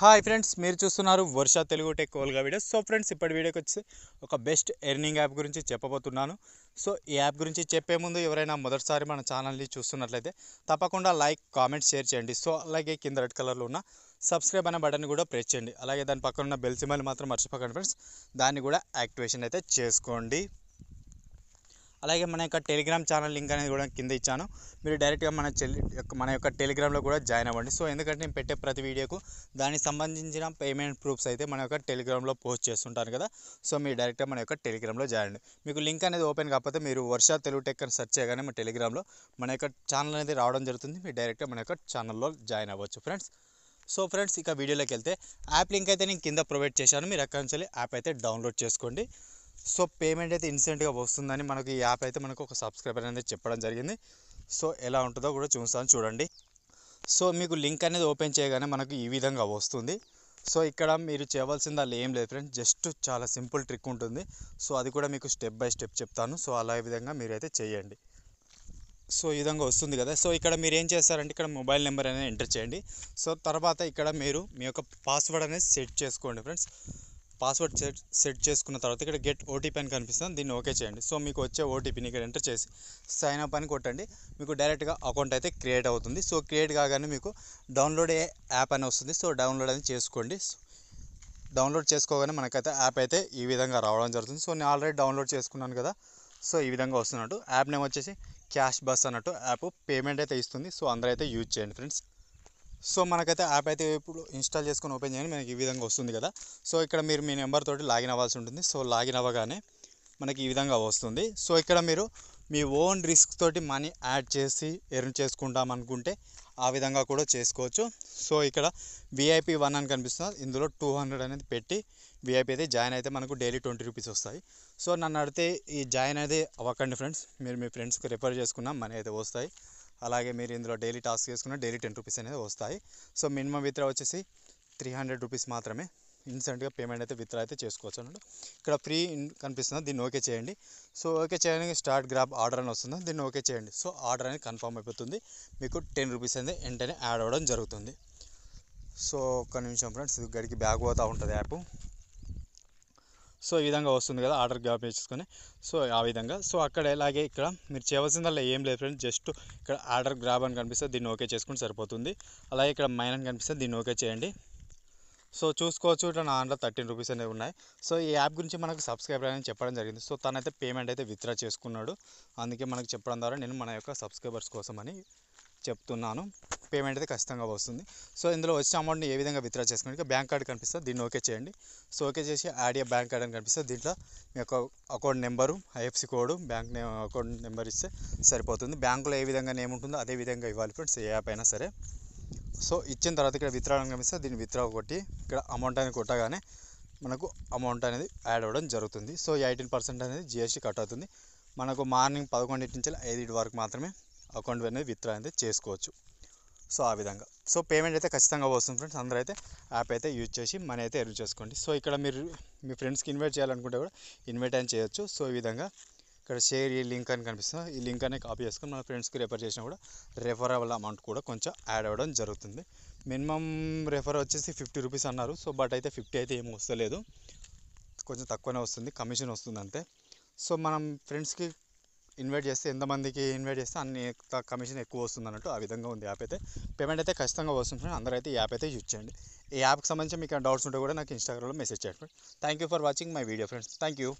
hi friends మీరు చూస్తున్నారు Varsha Telugu tech కోల్గా వీడియో సో ఫ్రెండ్స్ ఇప్పటి వీడియోకి వచ్చి ఒక బెస్ట్ ఎర్నింగ్ యాప్ గురించి చెప్పబోతున్నాను సో ఈ యాప్ గురించి చెప్పే ముందు ఎవరైనా మొదటిసారి మన ఛానల్ని చూస్తున్నట్లయితే తప్పకుండా లైక్ కామెంట్ షేర్ చేయండి సో అలాగే కింద రెడ్ కలర్లో ఉన్న సబ్స్క్రైబ్ అనే బటన్ కూడా ప్రెస్ చేయండి అలాగే దాని పక్కన ఉన్న బెల్ మాత్రం మర్చిపోకండి ఫ్రెండ్స్ దాన్ని కూడా యాక్టివేషన్ అయితే చేసుకోండి అలాగే మన యొక్క టెలిగ్రామ్ ఛానల్ లింక్ అనేది కూడా కింద ఇచ్చాను మీరు డైరెక్ట్గా మన చెల్లి మన యొక్క టెలిగ్రామ్లో కూడా జాయిన్ అవ్వండి సో ఎందుకంటే నేను పెట్టే ప్రతి వీడియోకు దానికి సంబంధించిన పేమెంట్ ప్రూఫ్స్ అయితే మన యొక్క టెలిగ్రామ్లో పోస్ట్ చేస్తుంటాను కదా సో మీరు డైరెక్ట్గా మన యొక్క టెలిగ్రామ్లో జాయిన్ అండి మీకు లింక్ అనేది ఓపెన్ కాకపోతే మీరు వర్ష తెలుగు టెక్ అని సెర్చ్ చేయగానే మన టెలిగ్రామ్లో మన యొక్క ఛానల్ అనేది రావడం జరుగుతుంది మీరు డైరెక్ట్గా మన యొక్క ఛానల్లో జాయిన్ అవ్వచ్చు ఫ్రెండ్స్ సో ఫ్రెండ్స్ ఇక వీడియోలోకి వెళ్తే యాప్ లింక్ అయితే నేను కింద ప్రొవైడ్ చేశాను మీరు ఎక్కడి నుంచి యాప్ అయితే డౌన్లోడ్ చేసుకోండి సో పేమెంట్ అయితే ఇన్స్టెంట్గా వస్తుందని మనకు ఈ యాప్ అయితే మనకు ఒక సబ్స్క్రైబర్ అనేది చెప్పడం జరిగింది సో ఎలా ఉంటుందో కూడా చూస్తాను చూడండి సో మీకు లింక్ అనేది ఓపెన్ చేయగానే మనకు ఈ విధంగా వస్తుంది సో ఇక్కడ మీరు చేయవలసింది అలా ఏం లేదు ఫ్రెండ్స్ జస్ట్ చాలా సింపుల్ ట్రిక్ ఉంటుంది సో అది కూడా మీకు స్టెప్ బై స్టెప్ చెప్తాను సో అలా విధంగా మీరైతే చేయండి సో ఈ విధంగా వస్తుంది కదా సో ఇక్కడ మీరు ఏం చేస్తారంటే ఇక్కడ మొబైల్ నెంబర్ అనేది ఎంటర్ చేయండి సో తర్వాత ఇక్కడ మీరు మీ యొక్క పాస్వర్డ్ అనేది సెట్ చేసుకోండి ఫ్రెండ్స్ పాస్వర్డ్ సెట్ సెట్ చేసుకున్న తర్వాత ఇక్కడ గెట్ ఓటీపీ అని కనిపిస్తుంది దీన్ని ఓకే చేయండి సో మీకు వచ్చే ఓటీపీని ఇక్కడ ఎంటర్ చేసి సైన్ అప్ అని కొట్టండి మీకు డైరెక్ట్గా అకౌంట్ అయితే క్రియేట్ అవుతుంది సో క్రియేట్ కాగానే మీకు డౌన్లోడ్ ఏ యాప్ అని వస్తుంది సో డౌన్లోడ్ అని చేసుకోండి డౌన్లోడ్ చేసుకోగానే మనకైతే యాప్ అయితే ఈ విధంగా రావడం జరుగుతుంది సో నేను ఆల్రెడీ డౌన్లోడ్ చేసుకున్నాను కదా సో ఈ విధంగా వస్తున్నట్టు యాప్ నేమ్ వచ్చేసి క్యాష్ బస్ అన్నట్టు యాప్ పేమెంట్ అయితే ఇస్తుంది సో అందరూ అయితే యూజ్ చేయండి ఫ్రెండ్స్ సో మనకైతే యాప్ అయితే ఇప్పుడు ఇన్స్టాల్ చేసుకొని ఓపెన్ చేయండి మనకి ఈ విధంగా వస్తుంది కదా సో ఇక్కడ మీరు మీ నెంబర్ తోటి లాగిన్ అవ్వాల్సి ఉంటుంది సో లాగిన్ అవ్వగానే మనకి ఈ విధంగా వస్తుంది సో ఇక్కడ మీరు మీ ఓన్ రిస్క్ తోటి మనీ యాడ్ చేసి ఎర్న్ చేసుకుంటాం అనుకుంటే ఆ విధంగా కూడా చేసుకోవచ్చు సో ఇక్కడ విఐపి వన్ అని కనిపిస్తుంది ఇందులో టూ హండ్రెడ్ అనేది పెట్టి విఐపి అయితే జాయిన్ అయితే మనకు డైలీ ట్వంటీ రూపీస్ వస్తాయి సో నన్ను అడితే ఈ జాయిన్ అయితే అవ్వకండి ఫ్రెండ్స్ మీరు మీ ఫ్రెండ్స్కి రిఫర్ చేసుకున్నా మనీ అయితే వస్తాయి అలాగే మీరు ఇందులో డైలీ టాస్క్ చేసుకున్న డైలీ టెన్ రూపీస్ అనేది వస్తాయి సో మినిమం విత్డ్రా వచ్చేసి త్రీ హండ్రెడ్ రూపీస్ మాత్రమే ఇన్స్టెంట్గా పేమెంట్ అయితే విత్డ్రా అయితే చేసుకోవచ్చు అనమాట ఇక్కడ ఫ్రీ కనిపిస్తుంది దీన్ని ఓకే చేయండి సో ఓకే చేయడానికి స్టార్ట్ గ్రాప్ ఆర్డర్ అని వస్తుంది దీన్ని ఓకే చేయండి సో ఆర్డర్ అనేది కన్ఫర్మ్ అయిపోతుంది మీకు టెన్ రూపీస్ అనేది వెంటనే యాడ్ అవ్వడం జరుగుతుంది సో ఒక్క నిమిషం ఫ్రెండ్స్ గడికి బ్యాగ్ పోతూ ఉంటుంది యాప్ సో ఈ విధంగా వస్తుంది కదా ఆర్డర్ గ్యాప్ వేసుకొని సో ఆ విధంగా సో అక్కడ ఇలాగే ఇక్కడ మీరు చేయవలసిందల్లా ఏం లేదు ఫ్రెండ్స్ జస్ట్ ఇక్కడ ఆర్డర్ గ్రాబ్ అని కనిపిస్తే దీన్ని ఓకే చేసుకుంటే సరిపోతుంది అలాగే ఇక్కడ మైన్ అని కనిపిస్తే దీన్ని ఓకే చేయండి సో చూసుకోవచ్చు ఇట్లా నా దాంట్లో థర్టీన్ రూపీస్ అనేవి ఉన్నాయి సో ఈ యాప్ గురించి మనకు సబ్స్క్రైబర్ అని చెప్పడం జరిగింది సో తనైతే పేమెంట్ అయితే విత్డ్రా చేసుకున్నాడు అందుకే మనకు చెప్పడం ద్వారా నేను మన యొక్క సబ్స్క్రైబర్స్ కోసం అని చెప్తున్నాను పేమెంట్ అయితే ఖచ్చితంగా వస్తుంది సో ఇందులో వచ్చే అమౌంట్ని ఏ విధంగా విత్డ్రా చేసుకోవడానికి బ్యాంక్ కార్డు కనిపిస్తుంది దీన్ని ఓకే చేయండి సో ఓకే చేసి యాడ్ బ్యాంక్ కార్డ్ అని కనిపిస్తుంది దీంట్లో మీ యొక్క account number IFSC code bank account number ఇస్తే సరిపోతుంది బ్యాంకులో ఏ విధంగా నేమ్ ఉంటుందో అదే విధంగా ఇవ్వాలి ఫ్రెండ్స్ ఏ యాప్ అయినా సరే సో ఇచ్చిన తర్వాత ఇక్కడ విత్ అని కనిపిస్తే దీన్ని విత్డ్రా కొట్టి ఇక్కడ అమౌంట్ అనేది కొట్టగానే మనకు అమౌంట్ అనేది యాడ్ అవ్వడం జరుగుతుంది సో ఎయిటీన్ పర్సెంట్ అనేది జిఎస్టీ కట్ అవుతుంది మనకు మార్నింగ్ పదకొండింటి నుంచి ఐదింటి వరకు మాత్రమే అకౌంట్ అనేది విత్డ్రా అనేది చేసుకోవచ్చు సో ఆ విధంగా సో పేమెంట్ అయితే ఖచ్చితంగా వస్తుంది ఫ్రెండ్స్ అందరూ అయితే యాప్ అయితే యూజ్ చేసి మనీ అయితే ఎర్న్ చేసుకోండి సో ఇక్కడ మీరు మీ ఫ్రెండ్స్కి ఇన్వైట్ చేయాలనుకుంటే కూడా ఇన్వైట్ అని చేయొచ్చు సో ఈ విధంగా ఇక్కడ షేర్ ఈ లింక్ అని కనిపిస్తుంది ఈ లింక్ అనే కాపీ చేసుకొని మన ఫ్రెండ్స్కి రెఫర్ చేసినా కూడా రెఫరబుల్ అమౌంట్ కూడా కొంచెం యాడ్ అవ్వడం జరుగుతుంది మినిమం రెఫర్ వచ్చేసి ఫిఫ్టీ రూపీస్ అన్నారు సో బట్ అయితే ఫిఫ్టీ అయితే ఏం వస్తలేదు కొంచెం తక్కువనే వస్తుంది కమిషన్ వస్తుంది అంతే సో మనం ఫ్రెండ్స్కి ఇన్వైట్ చేస్తే ఎంతమందికి ఇన్వైట్ చేస్తే అన్ని కమిషన్ ఎక్కువ వస్తుంది అన్నట్టు ఆ విధంగా ఉంది యాప్ అయితే పేమెంట్ అయితే ఖచ్చితంగా వస్తుంది ఫ్రెండ్ అయితే యాప్ అయితే యూజ్ చేయండి ఈ యాప్కి సంబంధించి మీకు డౌట్స్ ఉంటే కూడా నాకు ఇన్స్టాగ్రామ్లో మెసేజ్ చేయండి thank you for watching my video friends thank you